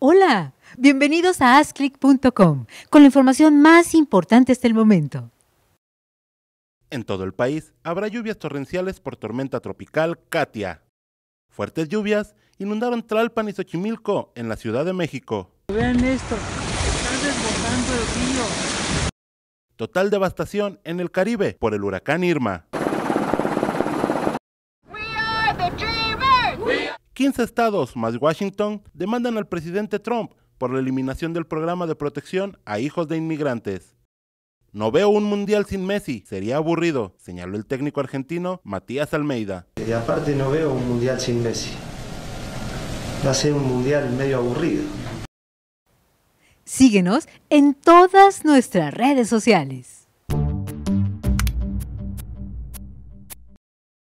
Hola, bienvenidos a AskClick.com con la información más importante hasta el momento. En todo el país habrá lluvias torrenciales por tormenta tropical Katia. Fuertes lluvias inundaron Tlalpan y Xochimilco en la Ciudad de México. Vean esto, está desbordando el río. Total devastación en el Caribe por el huracán Irma. 15 estados, más Washington, demandan al presidente Trump por la eliminación del programa de protección a hijos de inmigrantes. No veo un mundial sin Messi, sería aburrido, señaló el técnico argentino Matías Almeida. Y aparte no veo un mundial sin Messi. Va a ser un mundial medio aburrido. Síguenos en todas nuestras redes sociales.